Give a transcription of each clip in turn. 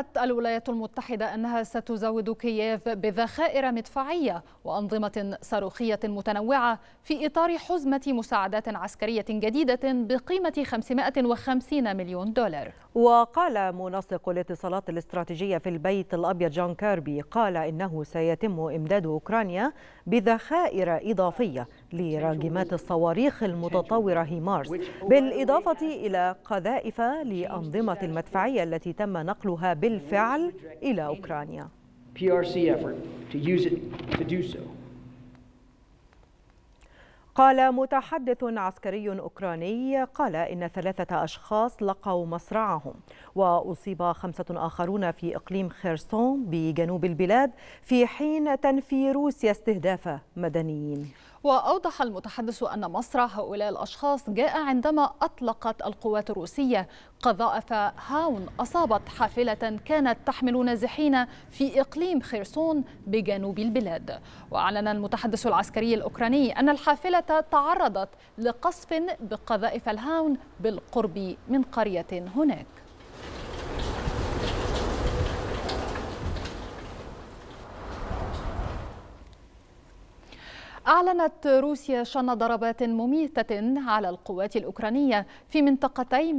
أعلنت الولايات المتحدة أنها ستزود كييف بذخائر مدفعية وأنظمة صاروخية متنوعة في إطار حزمة مساعدات عسكرية جديدة بقيمة 550 مليون دولار وقال منسق الاتصالات الاستراتيجية في البيت الأبيض جون كيربي قال إنه سيتم إمداد أوكرانيا بذخائر إضافية لراجمات الصواريخ المتطورة هيمارس بالإضافة إلى قذائف لأنظمة المدفعية التي تم نقلها بال بالفعل إلى أوكرانيا قال متحدث عسكري أوكراني قال إن ثلاثة أشخاص لقوا مصرعهم وأصيب خمسة آخرون في إقليم خيرسون بجنوب البلاد في حين تنفي روسيا استهداف مدنيين وأوضح المتحدث أن مصر هؤلاء الأشخاص جاء عندما أطلقت القوات الروسية قذائف هاون أصابت حافلة كانت تحمل نازحين في إقليم خيرسون بجنوب البلاد وأعلن المتحدث العسكري الأوكراني أن الحافلة تعرضت لقصف بقذائف الهاون بالقرب من قرية هناك أعلنت روسيا شن ضربات مميتة على القوات الأوكرانية في منطقتي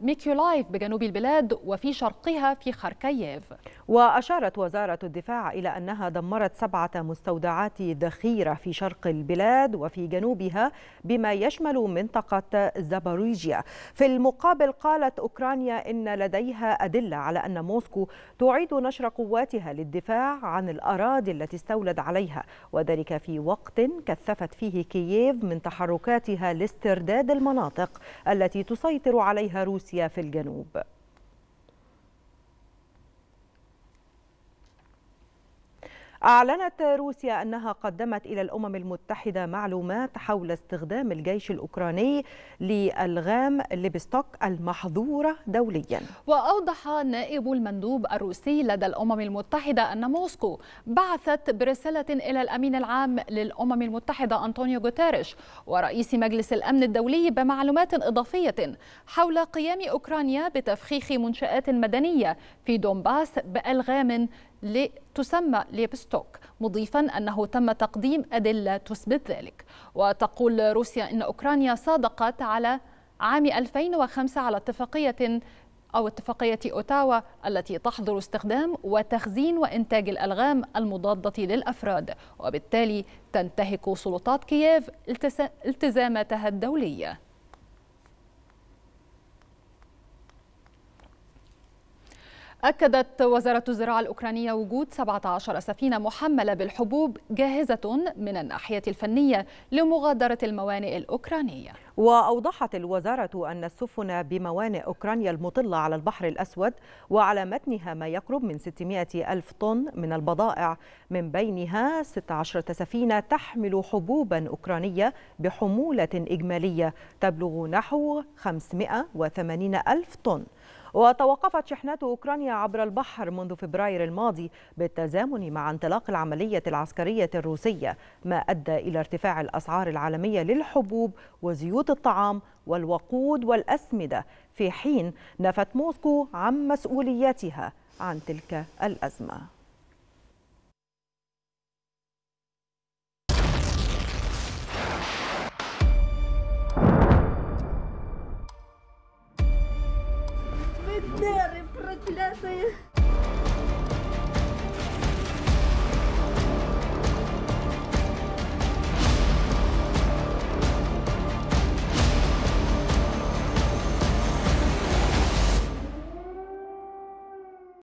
ميكيولايف بجنوب البلاد وفي شرقها في خاركييف وأشارت وزارة الدفاع إلى أنها دمرت سبعة مستودعات ذخيرة في شرق البلاد وفي جنوبها بما يشمل منطقة زاباروجيا في المقابل قالت أوكرانيا إن لديها أدلة على أن موسكو تعيد نشر قواتها للدفاع عن الأراضي التي استولد عليها وذلك في وقت وقت كثفت فيه كييف من تحركاتها لاسترداد المناطق التي تسيطر عليها روسيا في الجنوب أعلنت روسيا أنها قدمت إلى الأمم المتحدة معلومات حول استخدام الجيش الأوكراني لألغام ليبستوك المحظورة دوليا وأوضح نائب المندوب الروسي لدى الأمم المتحدة أن موسكو بعثت برسالة إلى الأمين العام للأمم المتحدة أنطونيو غوتيريش ورئيس مجلس الأمن الدولي بمعلومات إضافية حول قيام أوكرانيا بتفخيخ منشآت مدنية في دونباس بألغام تسمى ليبستوك مضيفا أنه تم تقديم أدلة تثبت ذلك وتقول روسيا أن أوكرانيا صادقت على عام 2005 على اتفاقية أو اتفاقية أوتاوا التي تحظر استخدام وتخزين وإنتاج الألغام المضادة للأفراد وبالتالي تنتهك سلطات كييف التزاماتها الدولية أكدت وزارة الزراعة الأوكرانية وجود 17 سفينة محملة بالحبوب جاهزة من الناحية الفنية لمغادرة الموانئ الأوكرانية وأوضحت الوزارة أن السفن بموانئ أوكرانيا المطلة على البحر الأسود وعلى متنها ما يقرب من 600 ألف طن من البضائع من بينها 16 سفينة تحمل حبوبا أوكرانية بحمولة إجمالية تبلغ نحو 580 ألف طن وتوقفت شحنات أوكرانيا عبر البحر منذ فبراير الماضي بالتزامن مع انطلاق العملية العسكرية الروسية ما أدى إلى ارتفاع الأسعار العالمية للحبوب وزيوت الطعام والوقود والأسمدة في حين نفت موسكو عن مسؤوليتها عن تلك الأزمة